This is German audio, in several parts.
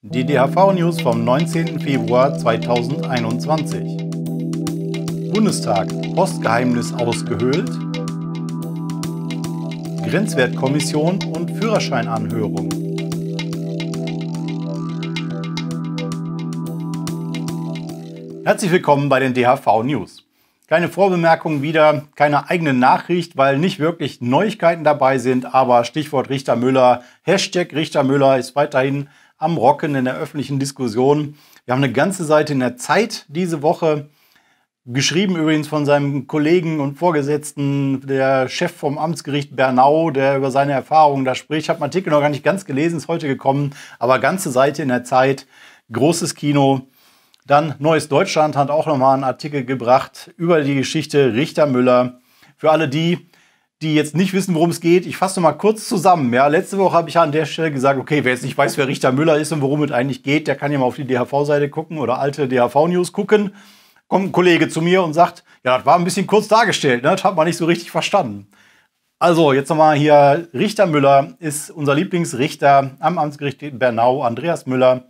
Die DHV-News vom 19. Februar 2021. Bundestag, Postgeheimnis ausgehöhlt. Grenzwertkommission und Führerscheinanhörung. Herzlich willkommen bei den DHV News. Keine Vorbemerkung wieder, keine eigene Nachricht, weil nicht wirklich Neuigkeiten dabei sind, aber Stichwort Richter Müller, Hashtag Richter Müller ist weiterhin am Rocken in der öffentlichen Diskussion. Wir haben eine ganze Seite in der Zeit diese Woche, geschrieben übrigens von seinem Kollegen und Vorgesetzten, der Chef vom Amtsgericht Bernau, der über seine Erfahrungen da spricht. Ich habe den Artikel noch gar nicht ganz gelesen, ist heute gekommen, aber ganze Seite in der Zeit, großes Kino. Dann Neues Deutschland hat auch nochmal einen Artikel gebracht über die Geschichte Richter Müller. Für alle die, die jetzt nicht wissen, worum es geht, ich fasse mal kurz zusammen. Ja, letzte Woche habe ich an der Stelle gesagt, okay, wer jetzt nicht weiß, wer Richter Müller ist und worum es eigentlich geht, der kann ja mal auf die DHV-Seite gucken oder alte DHV-News gucken. Kommt ein Kollege zu mir und sagt, ja, das war ein bisschen kurz dargestellt, ne? das hat man nicht so richtig verstanden. Also, jetzt nochmal hier, Richter Müller ist unser Lieblingsrichter am Amtsgericht Bernau, Andreas Müller.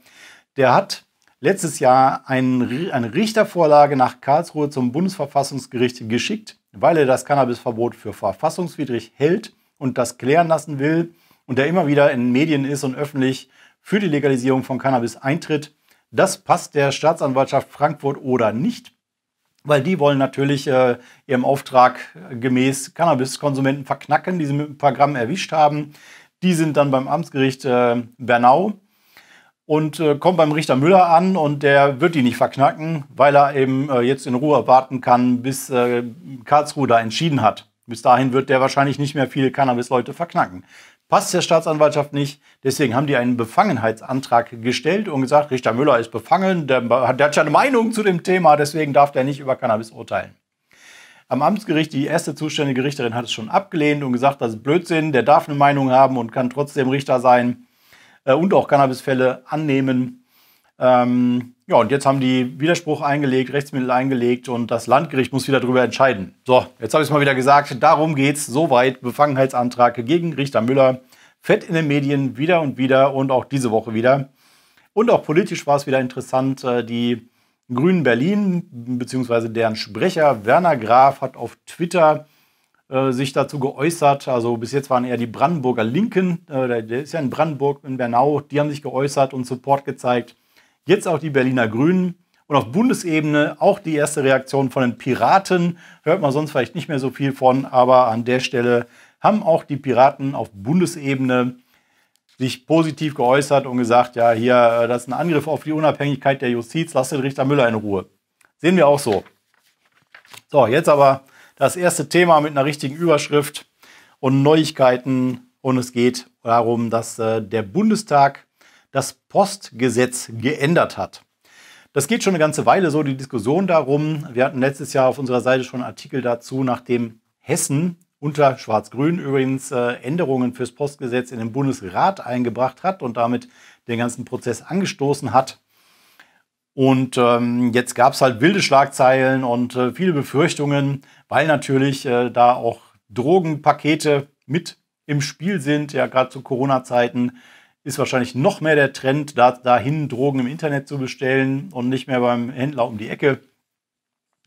Der hat letztes Jahr einen, eine Richtervorlage nach Karlsruhe zum Bundesverfassungsgericht geschickt, weil er das Cannabisverbot für verfassungswidrig hält und das klären lassen will und der immer wieder in Medien ist und öffentlich für die Legalisierung von Cannabis eintritt. Das passt der Staatsanwaltschaft Frankfurt oder nicht, weil die wollen natürlich äh, ihrem Auftrag gemäß Cannabiskonsumenten verknacken, die sie mit dem Programm erwischt haben. Die sind dann beim Amtsgericht äh, Bernau und äh, kommt beim Richter Müller an und der wird die nicht verknacken, weil er eben äh, jetzt in Ruhe warten kann, bis äh, Karlsruhe da entschieden hat. Bis dahin wird der wahrscheinlich nicht mehr viele Cannabis-Leute verknacken. Passt der Staatsanwaltschaft nicht, deswegen haben die einen Befangenheitsantrag gestellt und gesagt, Richter Müller ist befangen, der, der hat ja eine Meinung zu dem Thema, deswegen darf der nicht über Cannabis urteilen. Am Amtsgericht, die erste zuständige Richterin hat es schon abgelehnt und gesagt, das ist Blödsinn, der darf eine Meinung haben und kann trotzdem Richter sein äh, und auch Cannabisfälle annehmen. Ähm, ja, und jetzt haben die Widerspruch eingelegt, Rechtsmittel eingelegt und das Landgericht muss wieder darüber entscheiden. So, jetzt habe ich es mal wieder gesagt, darum geht es soweit. Befangenheitsantrag gegen Richter Müller. Fett in den Medien wieder und wieder und auch diese Woche wieder. Und auch politisch war es wieder interessant. Äh, die Grünen Berlin bzw. deren Sprecher Werner Graf hat auf Twitter äh, sich dazu geäußert. Also bis jetzt waren eher die Brandenburger Linken, äh, der ist ja in Brandenburg, in Bernau, die haben sich geäußert und Support gezeigt. Jetzt auch die Berliner Grünen. Und auf Bundesebene auch die erste Reaktion von den Piraten. Hört man sonst vielleicht nicht mehr so viel von, aber an der Stelle haben auch die Piraten auf Bundesebene sich positiv geäußert und gesagt, ja, hier, äh, das ist ein Angriff auf die Unabhängigkeit der Justiz, lasst den Richter Müller in Ruhe. Sehen wir auch so. So, jetzt aber das erste Thema mit einer richtigen Überschrift und Neuigkeiten. Und es geht darum, dass äh, der Bundestag das Postgesetz geändert hat. Das geht schon eine ganze Weile so, die Diskussion darum. Wir hatten letztes Jahr auf unserer Seite schon einen Artikel dazu, nachdem Hessen unter Schwarz-Grün übrigens äh, Änderungen fürs Postgesetz in den Bundesrat eingebracht hat und damit den ganzen Prozess angestoßen hat, und ähm, jetzt gab es halt wilde Schlagzeilen und äh, viele Befürchtungen, weil natürlich äh, da auch Drogenpakete mit im Spiel sind. Ja, gerade zu Corona-Zeiten ist wahrscheinlich noch mehr der Trend, da, dahin Drogen im Internet zu bestellen und nicht mehr beim Händler um die Ecke.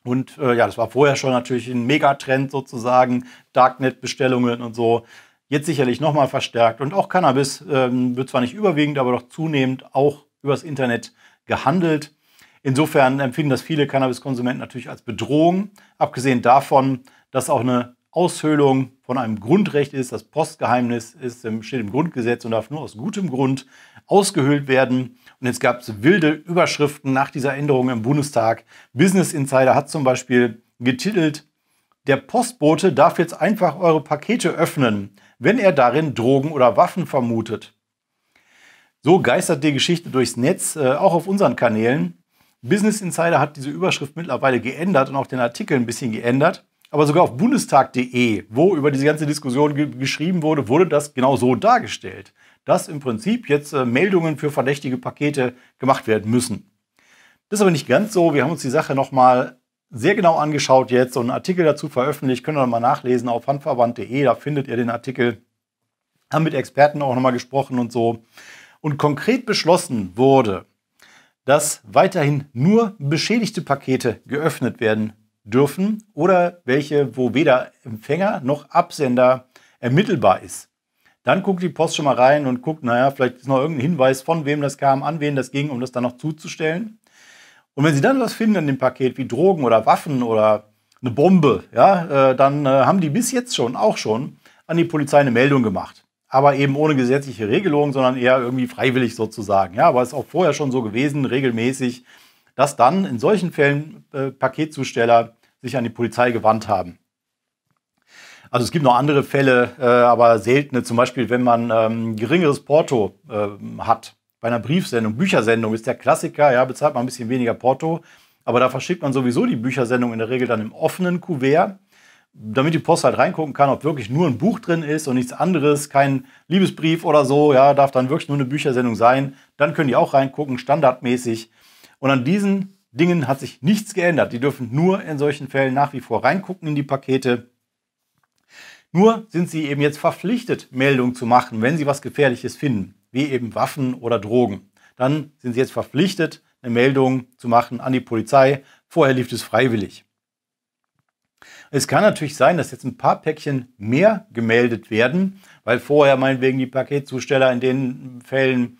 Und äh, ja, das war vorher schon natürlich ein Megatrend sozusagen, Darknet-Bestellungen und so. Jetzt sicherlich nochmal verstärkt. Und auch Cannabis ähm, wird zwar nicht überwiegend, aber doch zunehmend auch übers Internet gehandelt. Insofern empfinden das viele Cannabiskonsumenten natürlich als Bedrohung, abgesehen davon, dass auch eine Aushöhlung von einem Grundrecht ist. Das Postgeheimnis ist, steht im Grundgesetz und darf nur aus gutem Grund ausgehöhlt werden. Und jetzt gab es wilde Überschriften nach dieser Änderung im Bundestag. Business Insider hat zum Beispiel getitelt, der Postbote darf jetzt einfach eure Pakete öffnen, wenn er darin Drogen oder Waffen vermutet. So geistert die Geschichte durchs Netz, äh, auch auf unseren Kanälen. Business Insider hat diese Überschrift mittlerweile geändert und auch den Artikel ein bisschen geändert. Aber sogar auf bundestag.de, wo über diese ganze Diskussion ge geschrieben wurde, wurde das genau so dargestellt, dass im Prinzip jetzt äh, Meldungen für verdächtige Pakete gemacht werden müssen. Das ist aber nicht ganz so. Wir haben uns die Sache nochmal sehr genau angeschaut jetzt und einen Artikel dazu veröffentlicht. Könnt ihr nochmal nachlesen auf handverband.de, da findet ihr den Artikel. Haben mit Experten auch nochmal gesprochen und so. Und konkret beschlossen wurde, dass weiterhin nur beschädigte Pakete geöffnet werden dürfen oder welche, wo weder Empfänger noch Absender ermittelbar ist. Dann guckt die Post schon mal rein und guckt, naja, vielleicht ist noch irgendein Hinweis, von wem das kam, an wen das ging, um das dann noch zuzustellen. Und wenn sie dann was finden in dem Paket, wie Drogen oder Waffen oder eine Bombe, ja, äh, dann äh, haben die bis jetzt schon, auch schon, an die Polizei eine Meldung gemacht aber eben ohne gesetzliche Regelung, sondern eher irgendwie freiwillig sozusagen. Ja, aber es ist auch vorher schon so gewesen, regelmäßig, dass dann in solchen Fällen äh, Paketzusteller sich an die Polizei gewandt haben. Also es gibt noch andere Fälle, äh, aber seltene, zum Beispiel, wenn man ähm, geringeres Porto äh, hat. Bei einer Briefsendung, Büchersendung ist der Klassiker, ja, bezahlt man ein bisschen weniger Porto, aber da verschickt man sowieso die Büchersendung in der Regel dann im offenen Kuvert damit die Post halt reingucken kann, ob wirklich nur ein Buch drin ist und nichts anderes, kein Liebesbrief oder so, ja, darf dann wirklich nur eine Büchersendung sein. Dann können die auch reingucken, standardmäßig. Und an diesen Dingen hat sich nichts geändert. Die dürfen nur in solchen Fällen nach wie vor reingucken in die Pakete. Nur sind sie eben jetzt verpflichtet, Meldungen zu machen, wenn sie was Gefährliches finden, wie eben Waffen oder Drogen. Dann sind sie jetzt verpflichtet, eine Meldung zu machen an die Polizei. Vorher lief es freiwillig. Es kann natürlich sein, dass jetzt ein paar Päckchen mehr gemeldet werden, weil vorher meinetwegen die Paketzusteller in den Fällen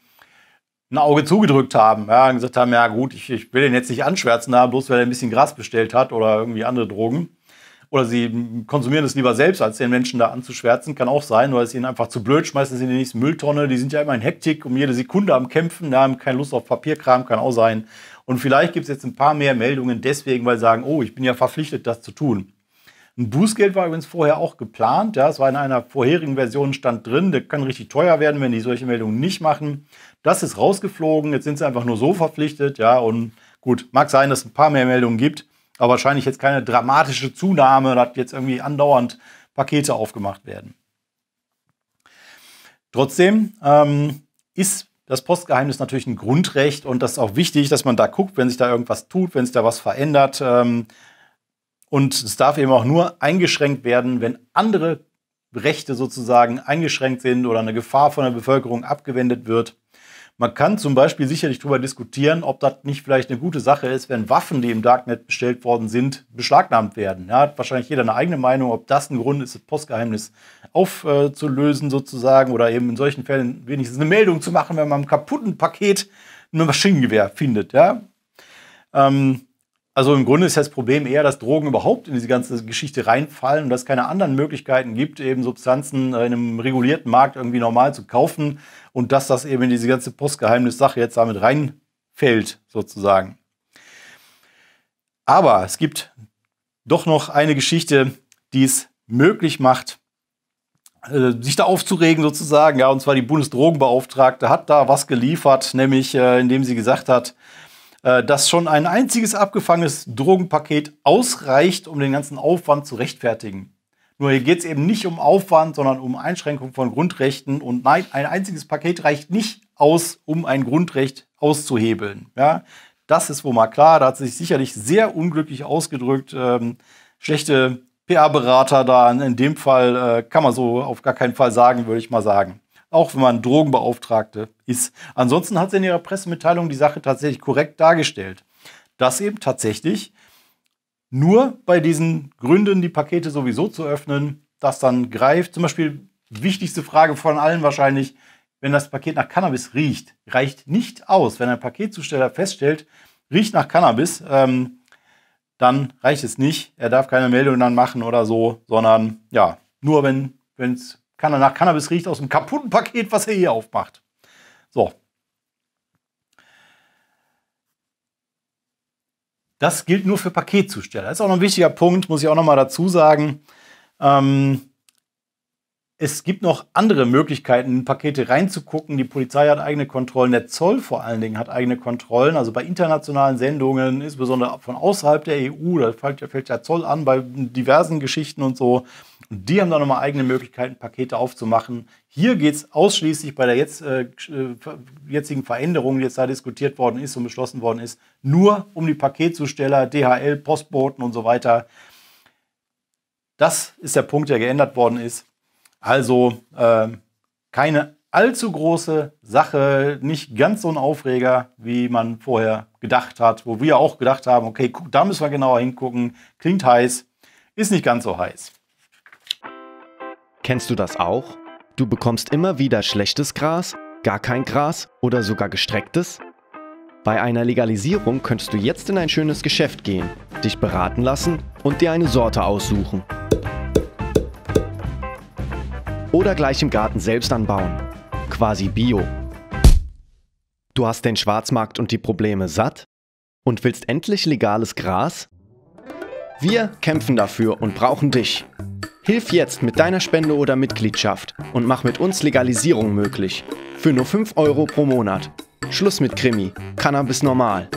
ein Auge zugedrückt haben. Ja, gesagt haben, ja gut, ich, ich will den jetzt nicht anschwärzen haben, bloß weil er ein bisschen Gras bestellt hat oder irgendwie andere Drogen. Oder sie konsumieren es lieber selbst, als den Menschen da anzuschwärzen. Kann auch sein, weil es ihnen einfach zu blöd, schmeißen sie in die nächste Mülltonne. Die sind ja immer in Hektik, um jede Sekunde am Kämpfen, da haben keine Lust auf Papierkram, kann auch sein. Und vielleicht gibt es jetzt ein paar mehr Meldungen deswegen, weil sie sagen, oh, ich bin ja verpflichtet, das zu tun. Ein Bußgeld war übrigens vorher auch geplant. Ja, es war in einer vorherigen Version stand drin, der kann richtig teuer werden, wenn die solche Meldungen nicht machen. Das ist rausgeflogen. Jetzt sind sie einfach nur so verpflichtet. Ja, und gut, mag sein, dass es ein paar mehr Meldungen gibt. Aber wahrscheinlich jetzt keine dramatische Zunahme, dass jetzt irgendwie andauernd Pakete aufgemacht werden. Trotzdem ähm, ist das Postgeheimnis natürlich ein Grundrecht und das ist auch wichtig, dass man da guckt, wenn sich da irgendwas tut, wenn sich da was verändert. Ähm, und es darf eben auch nur eingeschränkt werden, wenn andere Rechte sozusagen eingeschränkt sind oder eine Gefahr von der Bevölkerung abgewendet wird. Man kann zum Beispiel sicherlich darüber diskutieren, ob das nicht vielleicht eine gute Sache ist, wenn Waffen, die im Darknet bestellt worden sind, beschlagnahmt werden. Ja, hat wahrscheinlich jeder eine eigene Meinung, ob das ein Grund ist, das Postgeheimnis aufzulösen sozusagen oder eben in solchen Fällen wenigstens eine Meldung zu machen, wenn man im kaputten Paket ein Maschinengewehr findet. Ja? Ähm, also im Grunde ist das Problem eher, dass Drogen überhaupt in diese ganze Geschichte reinfallen und dass es keine anderen Möglichkeiten gibt, eben Substanzen äh, in einem regulierten Markt irgendwie normal zu kaufen und dass das eben in diese ganze Postgeheimnissache jetzt damit reinfällt, sozusagen. Aber es gibt doch noch eine Geschichte, die es möglich macht, äh, sich da aufzuregen sozusagen. Ja, und zwar die Bundesdrogenbeauftragte hat da was geliefert, nämlich äh, indem sie gesagt hat, äh, dass schon ein einziges abgefangenes Drogenpaket ausreicht, um den ganzen Aufwand zu rechtfertigen. Nur hier geht es eben nicht um Aufwand, sondern um Einschränkung von Grundrechten. Und nein, ein einziges Paket reicht nicht aus, um ein Grundrecht auszuhebeln. Ja, das ist wohl mal klar. Da hat sich sicherlich sehr unglücklich ausgedrückt. Ähm, schlechte PR-Berater da in dem Fall äh, kann man so auf gar keinen Fall sagen, würde ich mal sagen auch wenn man Drogenbeauftragte ist. Ansonsten hat sie in ihrer Pressemitteilung die Sache tatsächlich korrekt dargestellt, dass eben tatsächlich nur bei diesen Gründen, die Pakete sowieso zu öffnen, das dann greift. Zum Beispiel wichtigste Frage von allen wahrscheinlich, wenn das Paket nach Cannabis riecht, reicht nicht aus. Wenn ein Paketzusteller feststellt, riecht nach Cannabis, ähm, dann reicht es nicht. Er darf keine Meldung dann machen oder so, sondern ja, nur wenn es kann er nach Cannabis riecht aus dem kaputten Paket, was er hier aufmacht. So. Das gilt nur für Paketzusteller. Das ist auch noch ein wichtiger Punkt, muss ich auch noch mal dazu sagen. Ähm, es gibt noch andere Möglichkeiten, in Pakete reinzugucken. Die Polizei hat eigene Kontrollen, der Zoll vor allen Dingen hat eigene Kontrollen. Also bei internationalen Sendungen, insbesondere von außerhalb der EU, da fällt, der Zoll an bei diversen Geschichten und so. Und die haben dann nochmal eigene Möglichkeiten, Pakete aufzumachen. Hier geht es ausschließlich bei der jetzt, äh, äh jetzigen Veränderung, die jetzt da diskutiert worden ist und beschlossen worden ist, nur um die Paketzusteller, DHL, Postboten und so weiter. Das ist der Punkt, der geändert worden ist. Also äh, keine allzu große Sache, nicht ganz so ein Aufreger, wie man vorher gedacht hat, wo wir auch gedacht haben, okay, guck, da müssen wir genauer hingucken, klingt heiß, ist nicht ganz so heiß. Kennst du das auch? Du bekommst immer wieder schlechtes Gras, gar kein Gras oder sogar gestrecktes? Bei einer Legalisierung könntest du jetzt in ein schönes Geschäft gehen, dich beraten lassen und dir eine Sorte aussuchen oder gleich im Garten selbst anbauen. Quasi Bio. Du hast den Schwarzmarkt und die Probleme satt? Und willst endlich legales Gras? Wir kämpfen dafür und brauchen dich. Hilf jetzt mit deiner Spende oder Mitgliedschaft und mach mit uns Legalisierung möglich. Für nur 5 Euro pro Monat. Schluss mit Krimi. Cannabis normal.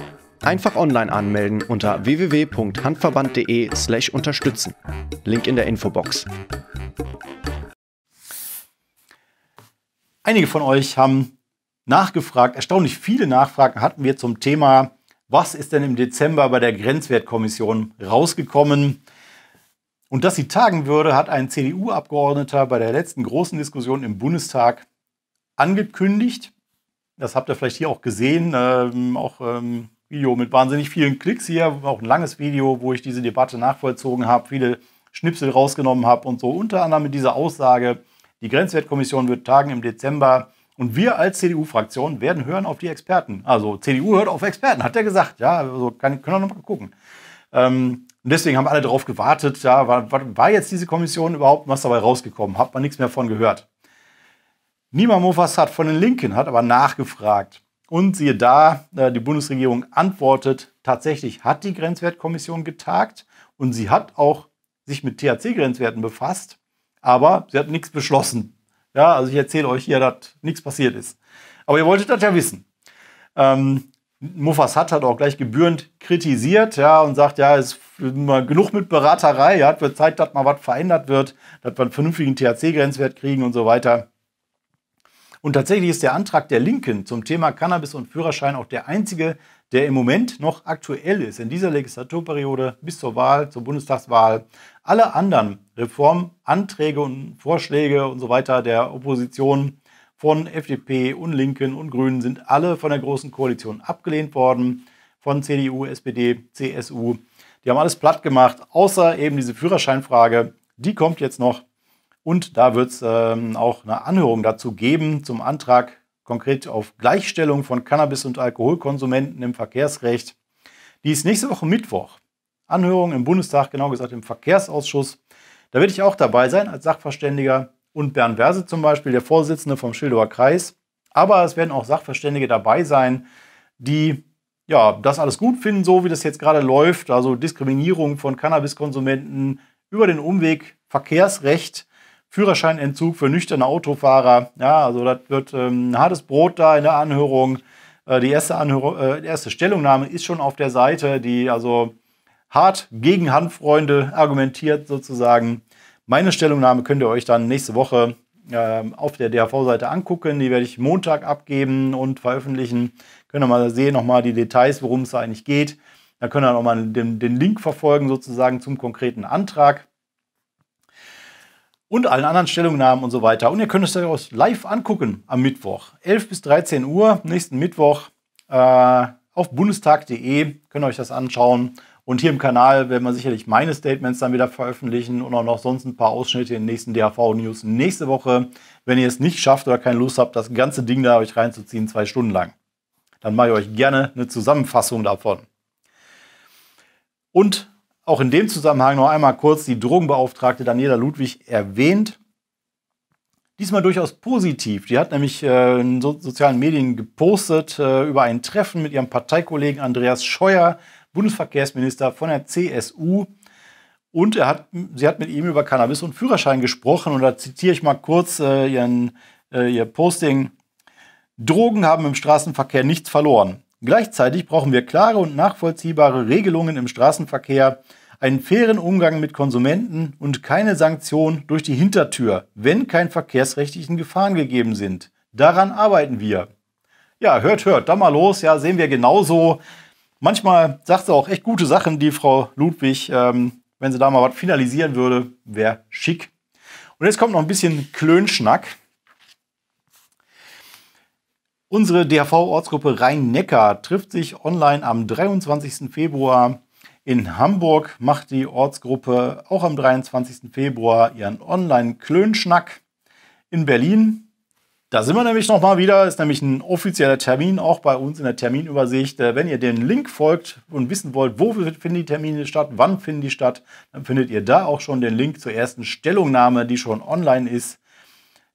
Einfach online anmelden unter www.handverband.de/unterstützen. slash Link in der Infobox. Einige von euch haben nachgefragt, erstaunlich viele Nachfragen hatten wir zum Thema, was ist denn im Dezember bei der Grenzwertkommission rausgekommen? Und dass sie tagen würde, hat ein CDU-Abgeordneter bei der letzten großen Diskussion im Bundestag angekündigt. Das habt ihr vielleicht hier auch gesehen, ähm, auch ähm, Video mit wahnsinnig vielen Klicks hier, auch ein langes Video, wo ich diese Debatte nachvollzogen habe, viele Schnipsel rausgenommen habe und so, unter anderem mit dieser Aussage, die Grenzwertkommission wird tagen im Dezember. Und wir als CDU-Fraktion werden hören auf die Experten. Also CDU hört auf Experten, hat er gesagt. Ja, also kann, können wir nochmal gucken. Ähm, und deswegen haben alle darauf gewartet, ja, war, war, jetzt diese Kommission überhaupt was dabei rausgekommen? Hat man nichts mehr von gehört. Nima Mofassad von den Linken hat aber nachgefragt. Und siehe da, äh, die Bundesregierung antwortet, tatsächlich hat die Grenzwertkommission getagt und sie hat auch sich mit THC-Grenzwerten befasst. Aber sie hat nichts beschlossen. Ja, also ich erzähle euch hier, dass nichts passiert ist. Aber ihr wolltet das ja wissen. Ähm, Mofassad hat auch gleich gebührend kritisiert, ja, und sagt, ja, es ist mal genug mit Beraterei, ja, es wird Zeit, dass mal was verändert wird, dass wir einen vernünftigen THC-Grenzwert kriegen und so weiter. Und tatsächlich ist der Antrag der Linken zum Thema Cannabis und Führerschein auch der einzige, der im Moment noch aktuell ist in dieser Legislaturperiode bis zur Wahl, zur Bundestagswahl. Alle anderen Reformanträge und Vorschläge und so weiter der Opposition von FDP und Linken und Grünen sind alle von der Großen Koalition abgelehnt worden, von CDU, SPD, CSU. Die haben alles platt gemacht, außer eben diese Führerscheinfrage. Die kommt jetzt noch. Und da wird es ähm, auch eine Anhörung dazu geben zum Antrag konkret auf Gleichstellung von Cannabis- und Alkoholkonsumenten im Verkehrsrecht. Die ist nächste Woche Mittwoch. Anhörung im Bundestag, genau gesagt im Verkehrsausschuss. Da werde ich auch dabei sein als Sachverständiger und Bernd Werse zum Beispiel, der Vorsitzende vom Schildower Kreis. Aber es werden auch Sachverständige dabei sein, die ja, das alles gut finden, so wie das jetzt gerade läuft. Also Diskriminierung von Cannabiskonsumenten über den Umweg Verkehrsrecht Führerscheinentzug für nüchterne Autofahrer. Ja, also das wird ähm, ein hartes Brot da in der Anhörung. Äh, die erste, Anhörung, äh, die erste Stellungnahme ist schon auf der Seite, die also hart gegen Handfreunde argumentiert sozusagen. Meine Stellungnahme könnt ihr euch dann nächste Woche äh, auf der DHV-Seite angucken. Die werde ich Montag abgeben und veröffentlichen. Könnt ihr mal sehen, nochmal die Details, worum es da eigentlich geht. Da könnt ihr nochmal den, den Link verfolgen sozusagen zum konkreten Antrag und allen anderen Stellungnahmen und so weiter. Und ihr könnt es daraus live angucken am Mittwoch, 11 bis 13 Uhr, nächsten Mittwoch äh, auf bundestag.de. Könnt ihr euch das anschauen. Und hier im Kanal werden wir sicherlich meine Statements dann wieder veröffentlichen und auch noch sonst ein paar Ausschnitte in den nächsten dhv news nächste Woche. Wenn ihr es nicht schafft oder keine Lust habt, das ganze Ding da euch reinzuziehen, zwei Stunden lang, dann mache ich euch gerne eine Zusammenfassung davon. Und auch in dem Zusammenhang noch einmal kurz die Drogenbeauftragte Daniela Ludwig erwähnt. Diesmal durchaus positiv. Die hat nämlich äh, in sozialen Medien gepostet äh, über ein Treffen mit ihrem Parteikollegen Andreas Scheuer, Bundesverkehrsminister von der CSU. Und er hat, sie hat mit ihm über Cannabis und Führerschein gesprochen. Und da zitiere ich mal kurz äh, ihren, ihr Posting. Drogen haben im Straßenverkehr nichts verloren. Gleichzeitig brauchen wir klare und nachvollziehbare Regelungen im Straßenverkehr, einen fairen Umgang mit Konsumenten und keine Sanktionen durch die Hintertür, wenn kein verkehrsrechtlichen Gefahren gegeben sind. Daran arbeiten wir. Ja, hört, hört, da mal los, ja, sehen wir genauso. Manchmal sagt sie auch echt gute Sachen, die Frau Ludwig, ähm, wenn sie da mal was finalisieren würde, wäre schick. Und jetzt kommt noch ein bisschen Klönschnack. Unsere DHV-Ortsgruppe Rhein-Neckar trifft sich online am 23. Februar. In Hamburg macht die Ortsgruppe auch am 23. Februar ihren Online-Klönschnack. In Berlin, da sind wir nämlich nochmal wieder, ist nämlich ein offizieller Termin auch bei uns in der Terminübersicht. Äh, wenn ihr den Link folgt und wissen wollt, wo finden die Termine statt, wann finden die statt, dann findet ihr da auch schon den Link zur ersten Stellungnahme, die schon online ist.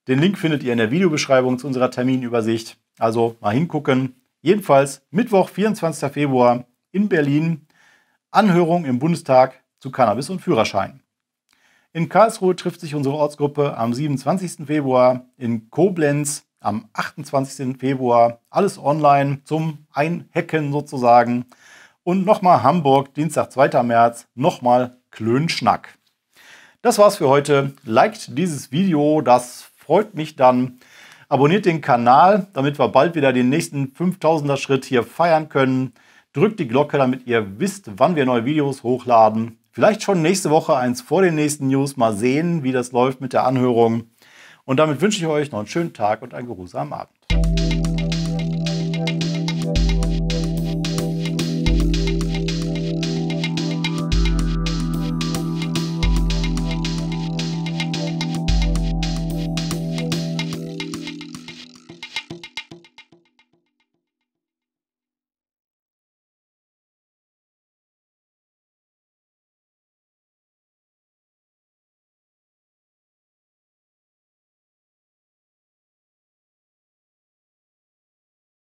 Den Link findet ihr in der Videobeschreibung zu unserer Terminübersicht. Also mal hingucken. Jedenfalls Mittwoch, 24. Februar in Berlin. Anhörung im Bundestag zu Cannabis und Führerschein. In Karlsruhe trifft sich unsere Ortsgruppe am 27. Februar, in Koblenz am 28. Februar, alles online zum Einhecken sozusagen. Und nochmal Hamburg, Dienstag, 2. März, nochmal Klönschnack. Das war's für heute. Liked dieses Video, das freut mich dann. Abonniert den Kanal, damit wir bald wieder den nächsten 5000er Schritt hier feiern können. Drückt die Glocke, damit ihr wisst, wann wir neue Videos hochladen. Vielleicht schon nächste Woche eins vor den nächsten News. Mal sehen, wie das läuft mit der Anhörung. Und damit wünsche ich euch noch einen schönen Tag und einen geruhsamen Abend.